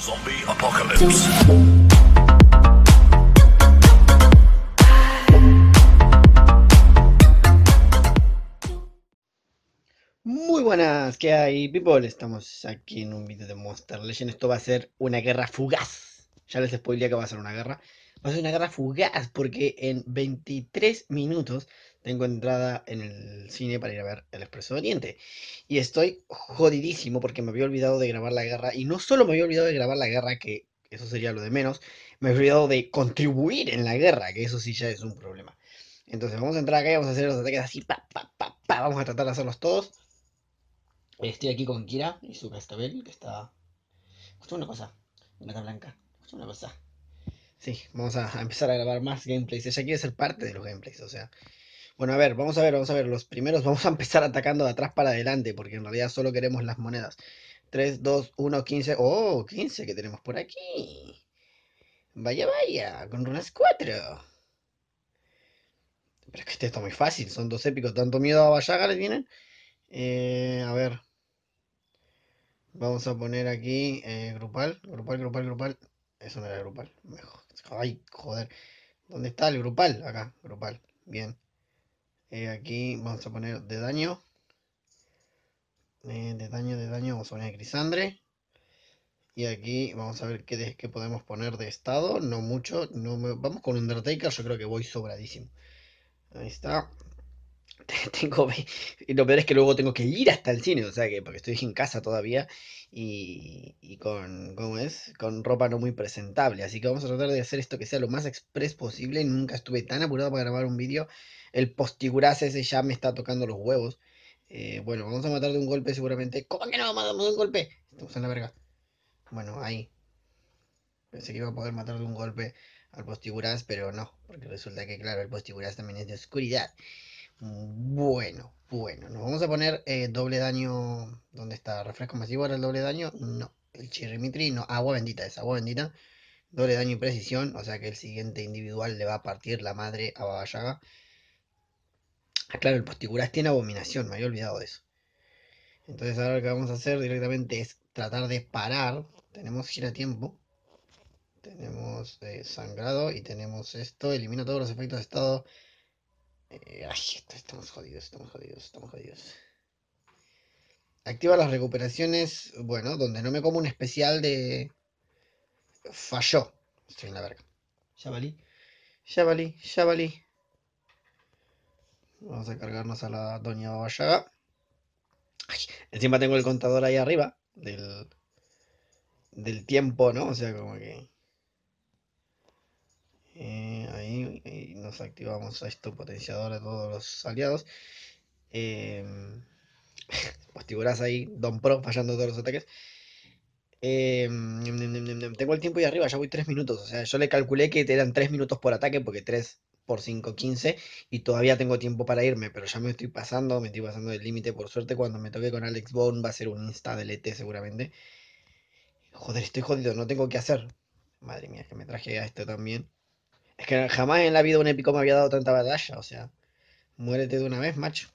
Zombie Apocalypse. Muy buenas, ¿qué hay, people? Estamos aquí en un video de Monster Legend. Esto va a ser una guerra fugaz. Ya les spoilé que va a ser una guerra. Va a ser una guerra fugaz porque en 23 minutos tengo entrada en el cine para ir a ver El Expreso de Oriente. Y estoy jodidísimo porque me había olvidado de grabar la guerra. Y no solo me había olvidado de grabar la guerra, que eso sería lo de menos, me había olvidado de contribuir en la guerra, que eso sí ya es un problema. Entonces vamos a entrar acá y vamos a hacer los ataques así, Vamos a tratar de hacerlos todos. Estoy aquí con Kira y su cascabel, que está... Escucha una cosa, una blanca. Escucha una cosa. Sí, vamos a, empezar a grabar más gameplays. Ella quiere ser parte de los gameplays, o sea. Bueno, a ver, vamos a ver, vamos a ver. Los primeros vamos a empezar atacando de atrás para adelante, porque en realidad solo queremos las monedas. 3, 2, 1, 15. ¡Oh! 15 que tenemos por aquí. Vaya, vaya, con runas 4. Pero es que este está muy fácil, son dos épicos. Tanto miedo a Vallaga le tienen. Eh, a ver. Vamos a poner aquí eh, grupal, grupal, grupal, grupal. Eso no era grupal, mejor. Ay, joder. ¿Dónde está el grupal? Acá, grupal. Bien. Eh, aquí vamos a poner de daño. Eh, de daño, de daño, vamos a poner Crisandre Y aquí vamos a ver qué, podemos poner de estado. No mucho. No Vamos con Undertaker, yo creo que voy sobradísimo. Ahí está. lo peor es que luego tengo que ir hasta el cine, o sea que porque estoy en casa todavía y, con, ¿cómo es? Con ropa no muy presentable. Así que vamos a tratar de hacer esto que sea lo más express posible. Nunca estuve tan apurado para grabar un vídeo. El postigurás ese ya me está tocando los huevos. Eh, bueno, vamos a matar de un golpe seguramente. ¿Cómo que no vamos a matar de un golpe? Estamos en la verga. Bueno, ahí. Pensé que iba a poder matar de un golpe al postigurás pero no, porque resulta que, claro, el postigurás también es de oscuridad. Bueno, bueno, nos vamos a poner eh, doble daño. ¿Dónde está? ¿Refresco masivo era el doble daño? No, el chirrimitri no. Agua bendita Esa agua bendita. Doble daño y precisión, o sea que el siguiente individual le va a partir la madre a Baba Yaga. Ah, claro, el postigurás tiene abominación, me había olvidado de eso. Entonces ahora lo que vamos a hacer directamente es tratar de parar. Tenemos gira tiempo Tenemos eh, sangrado y tenemos esto. Elimina todos los efectos de estado eh, estamos jodidos, estamos jodidos, estamos jodidos. Activa las recuperaciones. Bueno, donde no me como un especial de. Falló. Estoy en la verga. Ya valí. Ya valí, Vamos a cargarnos a la doña Babayaga. encima tengo el contador ahí arriba del, del tiempo, ¿no? O sea, como que eh, ahí, nos activamos a esto Potenciador potenciadores todos los aliados. Eh, em, Postigurás ahí, Don Pro fallando todos los ataques. Em, tengo el tiempo ahí arriba, ya voy 3 minutos. O sea, yo le calculé que eran 3 minutos por ataque, porque 3 por 5, 15. Y todavía tengo tiempo para irme, pero ya me estoy pasando, me estoy pasando del límite. Por suerte, cuando me toque con Alex Bone, va a ser un insta delete seguramente. Joder, estoy jodido, no tengo que hacer. Madre mía, que me traje a este también. Es que jamás en la vida un épico me había dado tanta batalla, o sea, muérete de una vez, macho.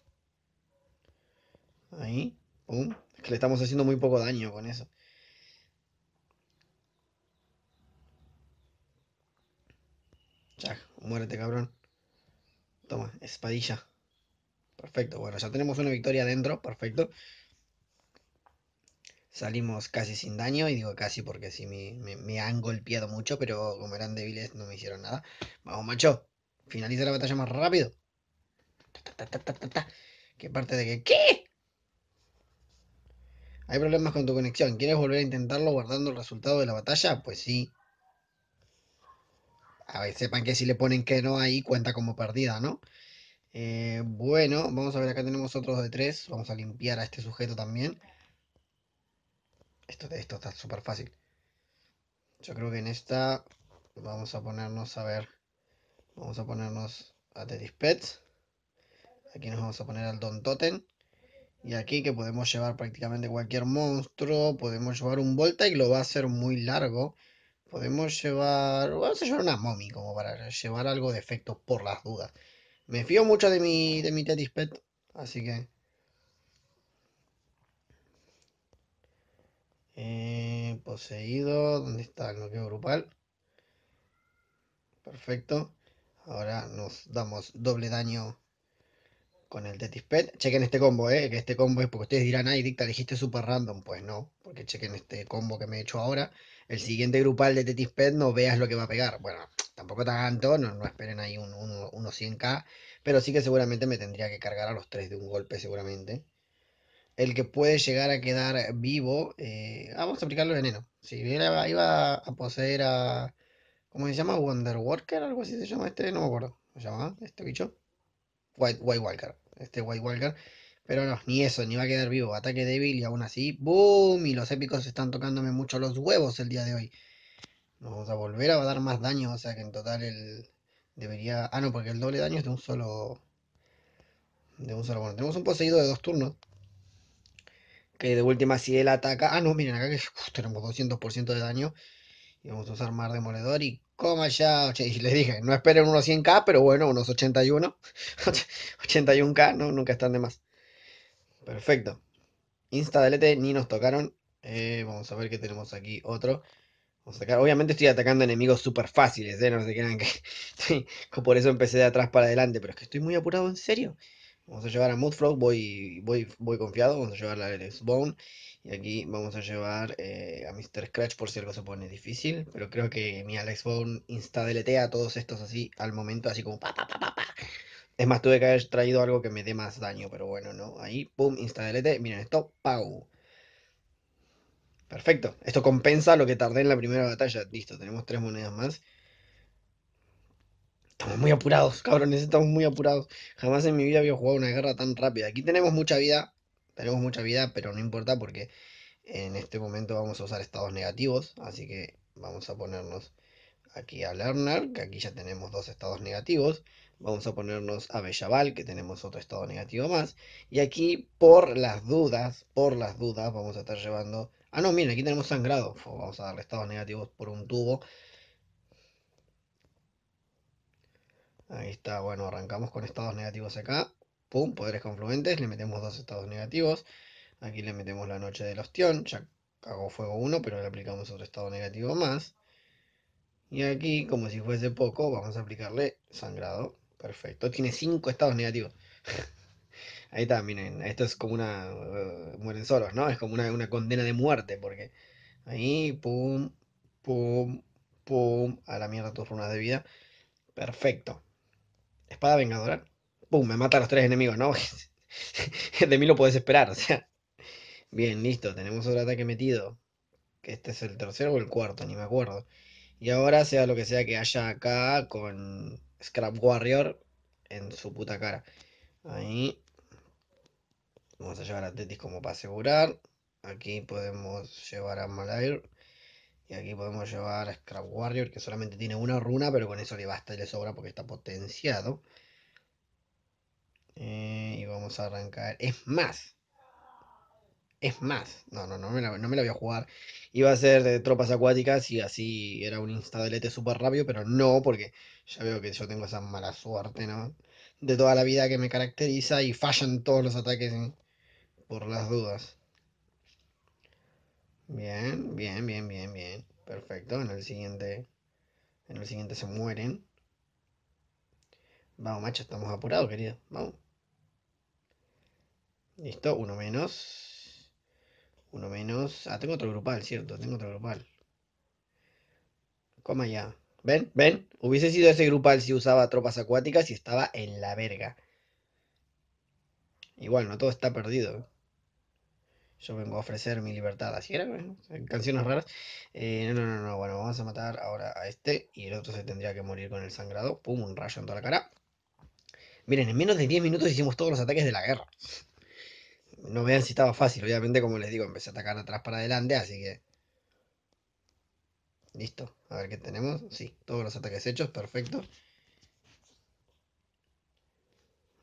Ahí, pum. Es que le estamos haciendo muy poco daño con eso. Chac, muérete, cabrón. Toma, espadilla. Perfecto, bueno, ya tenemos una victoria adentro, perfecto. Salimos casi sin daño, y digo casi porque sí me, han golpeado mucho, pero como eran débiles no me hicieron nada. Vamos, macho, finaliza la batalla más rápido. ¿Qué parte de qué? ¿Qué? Hay problemas con tu conexión. ¿Quieres volver a intentarlo guardando el resultado de la batalla? Pues sí. A ver, sepan que si le ponen que no ahí cuenta como perdida, ¿no? Eh, bueno, vamos a ver, acá tenemos otros de tres. Vamos a limpiar a este sujeto también. Esto, esto está súper fácil. Yo creo que en esta vamos a ponernos a ver. Vamos a ponernos a Teddy's Pets. Aquí nos vamos a poner al Don Totem. Y aquí que podemos llevar prácticamente cualquier monstruo. Podemos llevar un Volta y lo va a hacer muy largo. Podemos llevar... Vamos a llevar una mommy como para llevar algo de efecto por las dudas. Me fío mucho de mi, de mi Teddy's Pet. Así que Eh, poseído, ¿dónde está el bloqueo grupal? Perfecto. Ahora nos damos doble daño con el tetis pet, Chequen este combo, eh, que este combo es porque ustedes dirán, ay, Dicta, dijiste super random. Pues no, porque chequen este combo que me he hecho ahora. El siguiente grupal de pet no veas lo que va a pegar. Bueno, tampoco tanto, no, no esperen ahí unos 100k, pero sí que seguramente me tendría que cargar a los tres de un golpe, seguramente el que puede llegar a quedar vivo. Eh, ah, vamos a aplicarle veneno. Si bien iba a poseer a. ¿Cómo se llama? Wonder Walker, algo así se llama este, no me acuerdo. se llama este bicho? White, Walker. Este White Walker. Pero no, ni eso, ni va a quedar vivo. Ataque débil y aún así. ¡Boom! Y los épicos están tocándome mucho los huevos el día de hoy. vamos a volver a dar más daño. O sea que en total el. Debería. Ah, no, porque el doble daño es de un solo. De un solo. Bueno, tenemos un poseído de dos turnos. Que de última, si él ataca. Ah, no, miren, acá que tenemos 200% de daño. Y vamos a usar Mar Demoledor y coma ya. Y les dije, no esperen unos 100k, pero bueno, unos 81. 81k, no, nunca están de más. Perfecto. Insta delete, ni nos tocaron. Eh, vamos a ver qué tenemos aquí. Otro. Vamos a sacar. Obviamente estoy atacando enemigos súper fáciles, ¿eh? No se crean que. por eso empecé de atrás para adelante, pero es que estoy muy apurado, en serio. Vamos a llevar a Mudfrog, voy, voy, confiado, vamos a llevar a Alex Bone. Y aquí vamos a llevar eh, a Mr. Scratch por si algo se pone difícil. Pero creo que mi Alex Bone insta deletea a todos estos así al momento, así como pa pa pa pa Es más, tuve que haber traído algo que me dé más daño, pero bueno, no. Ahí, pum, insta Miren esto, pau. Perfecto. Esto compensa lo que tardé en la primera batalla. Listo, tenemos tres monedas más. Estamos muy apurados, cabrones, estamos muy apurados. Jamás en mi vida había jugado una guerra tan rápida. Aquí tenemos mucha vida, tenemos mucha vida, pero no importa porque en este momento vamos a usar estados negativos. Así que vamos a ponernos aquí a Lerner, que aquí ya tenemos dos estados negativos. Vamos a ponernos a Bellaval, que tenemos otro estado negativo más. Y aquí, por las dudas, por las dudas, vamos a estar llevando... Ah, no, miren, aquí tenemos sangrado. Vamos a darle estados negativos por un tubo. Ahí está, bueno, arrancamos con estados negativos acá. Pum, poderes confluentes, le metemos dos estados negativos. Aquí le metemos la noche del ostión, ya cagó fuego uno, pero le aplicamos otro estado negativo más. Y aquí, como si fuese poco, vamos a aplicarle sangrado. Perfecto, tiene cinco estados negativos. Ahí está, miren, esto es como una... Eh, mueren solos, ¿no? Es como una, una condena de muerte, porque ahí, pum, pum, pum, a la mierda tus runas de vida. Perfecto espada vengadora, ¡pum! Me mata a los tres enemigos, ¿no? de mí lo puedes esperar, o sea. Bien, listo, tenemos otro ataque metido. Que este es el tercero o el cuarto, ni me acuerdo. Y ahora, sea lo que sea que haya acá con Scrap Warrior en su puta cara. Ahí. Vamos a llevar a Tetis como para asegurar. Aquí podemos llevar a Malair. Y aquí podemos llevar a Scrap Warrior, que solamente tiene una runa, pero con eso le basta y le sobra porque está potenciado. Eh, y vamos a arrancar. Es más. Es más. No, no, no me, la, no me la voy a jugar. Iba a ser de tropas acuáticas y así era un instadelete súper rápido, pero no, porque ya veo que yo tengo esa mala suerte, ¿no? De toda la vida que me caracteriza y fallan todos los ataques ¿eh? por las dudas. Bien, bien, bien, bien, bien. Perfecto. En el siguiente. En el siguiente se mueren. Vamos, macho, estamos apurados, querido. Vamos. Listo, uno menos. Uno menos. Ah, tengo otro grupal, cierto, tengo otro grupal. Coma ya. ¿Ven? ¿Ven? Hubiese sido ese grupal si usaba tropas acuáticas y estaba en la verga. Igual, no todo está perdido yo vengo a ofrecer mi libertad. Así era, En canciones raras. Eh, no, no, no, bueno, vamos a matar ahora a este y el otro se tendría que morir con el sangrado. Pum, un rayo en toda la cara. Miren, en menos de 10 minutos hicimos todos los ataques de la guerra. No vean si estaba fácil, obviamente, como les digo, empecé a atacar atrás para adelante, así que... Listo, a ver qué tenemos. Sí, todos los ataques hechos, perfecto.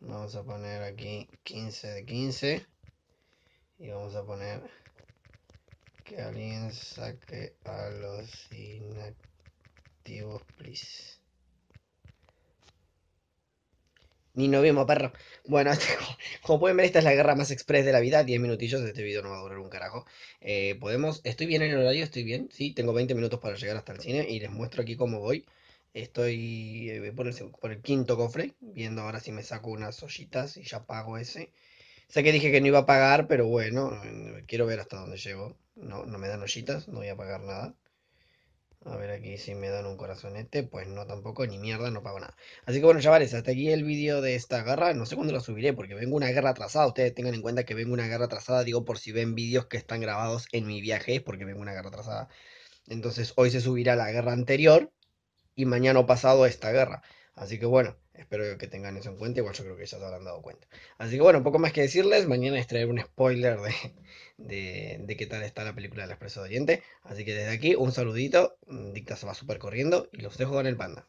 Vamos a poner aquí 15 de 15 y vamos a poner que alguien saque a los inactivos, please. Ni nos vemos, perro. Bueno, como pueden ver, esta es la guerra más express de la vida. 10 minutillos, este video no va a durar un carajo. Eh, podemos... Estoy bien en el horario, estoy bien. Sí, tengo 20 minutos para llegar hasta el cine y les muestro aquí cómo voy. Estoy voy eh, por, el, el quinto cofre, viendo ahora si me saco unas ollitas y ya pago ese. Sé que dije que no iba a pagar, pero bueno, quiero ver hasta dónde llego. No, no me dan ollitas, no voy a pagar nada. A ver aquí si me dan un corazonete, pues no tampoco, ni mierda, no pago nada. Así que bueno, chavales, hasta aquí el vídeo de esta guerra. No sé cuándo la subiré porque vengo una guerra atrasada. Ustedes tengan en cuenta que vengo una guerra atrasada, digo por si ven vídeos que están grabados en mi viaje, es porque vengo una guerra atrasada. Entonces hoy se subirá la guerra anterior y mañana pasado esta guerra. Así que bueno, espero que tengan eso en cuenta, igual yo creo que ya se habrán dado cuenta. Así que bueno, poco más que decirles, mañana les traer un spoiler de, qué tal está la película la Expreso de Oriente, así que desde aquí un saludito, Dicta se va super corriendo y los dejo con el panda.